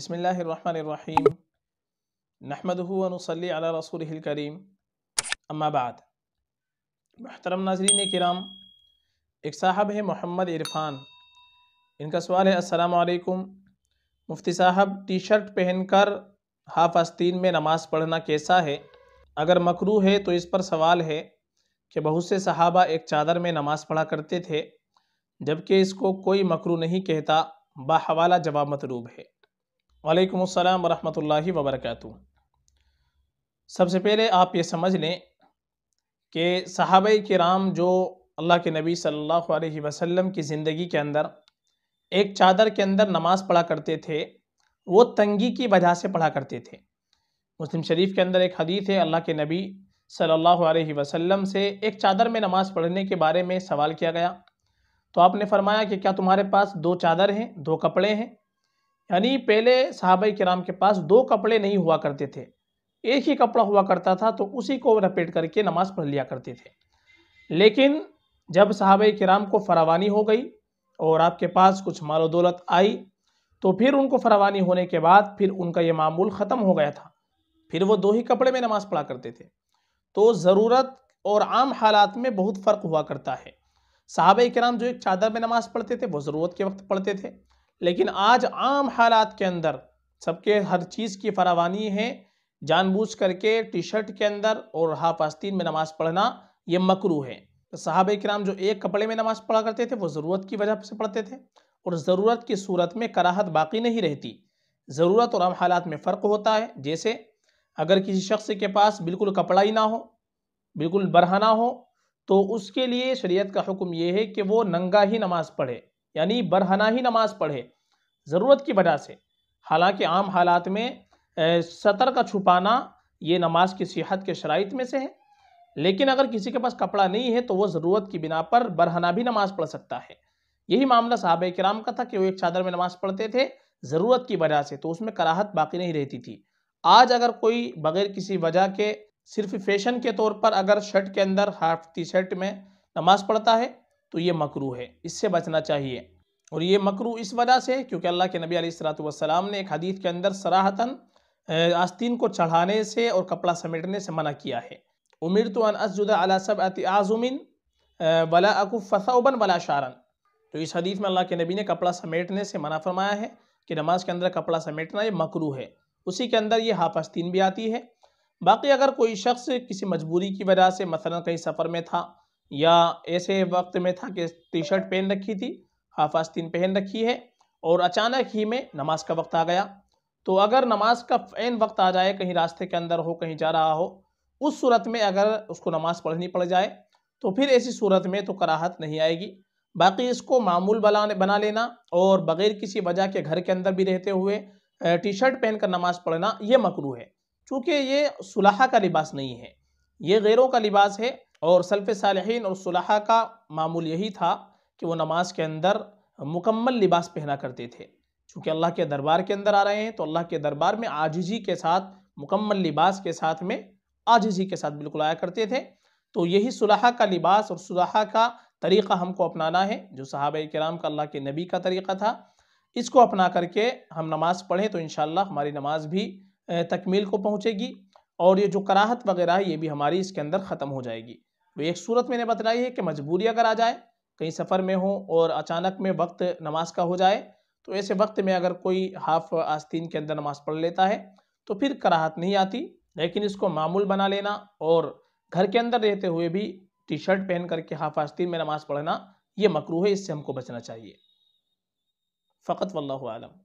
बसमीम नहमदूनसली अला रसूल करीम अम्माबाद महतरम नाजरीन कराम एक साहब है मोहम्मद इरफान इनका सवाल है असलकुम मुफ्ती साहब टी शर्ट पहन कर हाफ आस्तीन में नमाज़ पढ़ना कैसा है अगर मकरू है तो इस पर सवाल है कि बहुत से सहाबा एक चादर में नमाज़ पढ़ा करते थे जबकि इसको कोई मकरू नहीं कहता बाहवाला जवाब मतलूब है वालेकुम अस्सलाम वरहमतुल्लाहि वबरकatuh सबसे पहले आप ये समझ लें कि सहाब राम जो अल्लाह के नबी सल्लल्लाहु अलैहि वसल्लम की ज़िंदगी के अंदर एक चादर के अंदर नमाज़ पढ़ा करते थे वो तंगी की वजह से पढ़ा करते थे मुस्लिम शरीफ के अंदर एक हदीस है अल्लाह के नबी सल्लल्लाहु अलैहि वसल्लम से एक चादर में नमाज़ पढ़ने के बारे में सवाल किया गया तो आपने फरमाया कि क्या तुम्हारे पास दो चादर हैं दो कपड़े हैं यानी पहले साहब कराम के पास दो कपड़े नहीं हुआ करते थे एक ही कपड़ा हुआ करता था तो उसी को लपेट करके नमाज़ पढ़ लिया करते थे लेकिन जब साहब कराम को फरावानी हो गई और आपके पास कुछ मालो दौलत आई तो फिर उनको फरावानी होने के बाद फिर उनका ये मामूल ख़त्म हो गया था फिर वो दो ही कपड़े में नमाज़ पढ़ा करते थे तो ज़रूरत और आम हालात में बहुत फ़र्क हुआ करता है साहब कराम जो एक चादर में नमाज़ पढ़ते थे वो ज़रूरत के वक्त पढ़ते थे लेकिन आज आम हालात के अंदर सबके हर चीज़ की फरावानी है जानबूझ करके टी शर्ट के अंदर और हाफ आस्तीन में नमाज़ पढ़ना ये मकरू है तो साहब कराम जो एक कपड़े में नमाज़ पढ़ा करते थे वो ज़रूरत की वजह से पढ़ते थे और ज़रूरत की सूरत में कराहत बाकी नहीं रहती ज़रूरत और आम हालात में फ़र्क होता है जैसे अगर किसी शख्स के पास बिल्कुल कपड़ा ही ना हो बिल्कुल बरहना हो तो उसके लिए शरीयत का हुक्म यह है कि वो नंगा ही नमाज़ पढ़े यानी बरहना ही नमाज पढ़े ज़रूरत की वजह से हालांकि आम हालात में सतर का छुपाना ये नमाज की सेहत के शराइ में से है लेकिन अगर किसी के पास कपड़ा नहीं है तो वो ज़रूरत की बिना पर बरहना भी नमाज पढ़ सकता है यही मामला साहब कराम का था कि वो एक चादर में नमाज पढ़ते थे ज़रूरत की वजह से तो उसमें कराहत बाकी नहीं रहती थी आज अगर कोई बगैर किसी वजह के सिर्फ फैशन के तौर पर अगर शर्ट के अंदर हाफ टी शर्ट में नमाज़ पढ़ता है तो ये मकरू है इससे बचना चाहिए और ये मकरू इस वजह से क्योंकि अल्लाह के नबी अलैहिस्सलाम ने एक हदीत के अंदर सराहतन आस्तीन को चढ़ाने से और कपड़ा समेटने से मना किया है उमिर तो अनअसजुदा अला सब अति आज़ुमिन वला अकूफ़ फ़साउबन वला शारन तो इस हदीत में अल्लाह के नबी ने कपड़ा समेटने से मना फरमाया है कि नमाज के अंदर कपड़ा समेटना ये मकरू है उसी के अंदर ये आस्तीन भी आती है बाकी अगर कोई शख्स किसी मजबूरी की वजह से मसला कहीं सफ़र में था या ऐसे वक्त में था कि टी शर्ट पहन रखी थी हाफ आस्तीन पहन रखी है और अचानक ही में नमाज का वक्त आ गया तो अगर नमाज का फ़ैन वक्त आ जाए कहीं रास्ते के अंदर हो कहीं जा रहा हो उस सूरत में अगर उसको नमाज पढ़नी पड़ जाए तो फिर ऐसी सूरत में तो कराहत नहीं आएगी बाकी इसको मामूल बनाने बना लेना और बग़ैर किसी वजह के घर के अंदर भी रहते हुए टी शर्ट पहन कर नमाज पढ़ना ये मकरू है चूँकि ये सुलह का लिबास नहीं है ये गैरों का लिबास है और सल्फ़ सालहीन और सुलहा का मामूल यही था कि वो नमाज के अंदर मुकम्मल लिबास पहना करते थे चूँकि अल्लाह के दरबार के अंदर आ रहे हैं तो अल्लाह के दरबार में आजिजी के साथ मुकम्मल लिबास के साथ में आजिजी के साथ बिल्कुल आया करते थे तो यही सुलह का लिबास और सुलह का तरीक़ा हमको अपनाना है जो साहब कराम का अल्लाह के नबी का तरीक़ा था इसको अपना करके हम नमाज़ पढ़ें तो इन हमारी नमाज भी तकमील को पहुँचेगी और ये जो कराहत वगैरह है ये भी हमारी इसके अंदर ख़त्म हो जाएगी तो एक सूरत मैंने बतलाई है कि मजबूरी अगर आ जाए कहीं सफ़र में हो और अचानक में वक्त नमाज का हो जाए तो ऐसे वक्त में अगर कोई हाफ आस्तीन के अंदर नमाज़ पढ़ लेता है तो फिर कराहत नहीं आती लेकिन इसको मामूल बना लेना और घर के अंदर रहते हुए भी टी शर्ट पहन करके हाफ आस्तीन में नमाज़ पढ़ना ये मकरू है इससे हमको बचना चाहिए फ़कत वल्लम